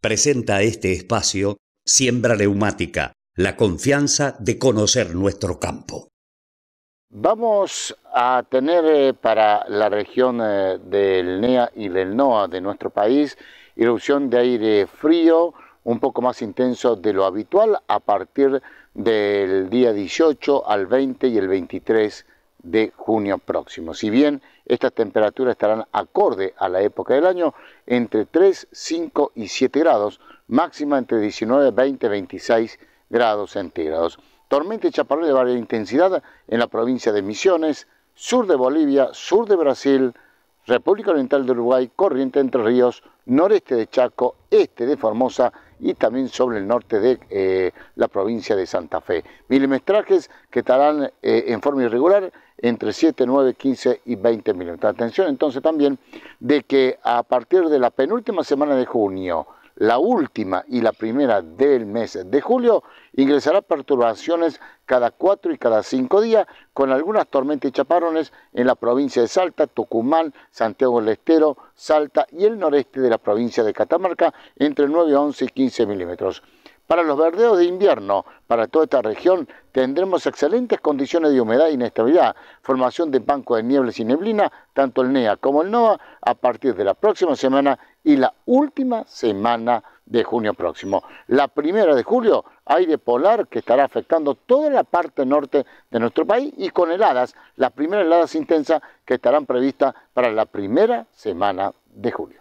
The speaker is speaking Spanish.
presenta este espacio Siembra Neumática, la confianza de conocer nuestro campo. Vamos a tener eh, para la región eh, del NEA y del NOA de nuestro país erupción de aire frío un poco más intenso de lo habitual a partir del día 18 al 20 y el 23 de de junio próximo. Si bien estas temperaturas estarán acorde a la época del año, entre 3, 5 y 7 grados, máxima entre 19, 20, 26 grados centígrados. Tormenta y chaparrón de varia intensidad en la provincia de Misiones, sur de Bolivia, sur de Brasil, República Oriental de Uruguay, corriente entre ríos, noreste de Chaco, este de Formosa, y también sobre el norte de eh, la provincia de Santa Fe. Milimetrajes que estarán eh, en forma irregular entre 7, 9, 15 y 20 milímetros. Atención entonces también de que a partir de la penúltima semana de junio, la última y la primera del mes de julio, ingresará perturbaciones cada cuatro y cada cinco días, con algunas tormentas y chaparrones en la provincia de Salta, Tucumán, Santiago del Estero, Salta y el noreste de la provincia de Catamarca, entre 9, 11 y 15 milímetros. Para los verdeos de invierno, para toda esta región, tendremos excelentes condiciones de humedad y inestabilidad, formación de banco de nieblas y neblina, tanto el NEA como el NOA, a partir de la próxima semana y la última semana de junio próximo. La primera de julio, aire polar que estará afectando toda la parte norte de nuestro país y con heladas, las primeras heladas intensas que estarán previstas para la primera semana de julio.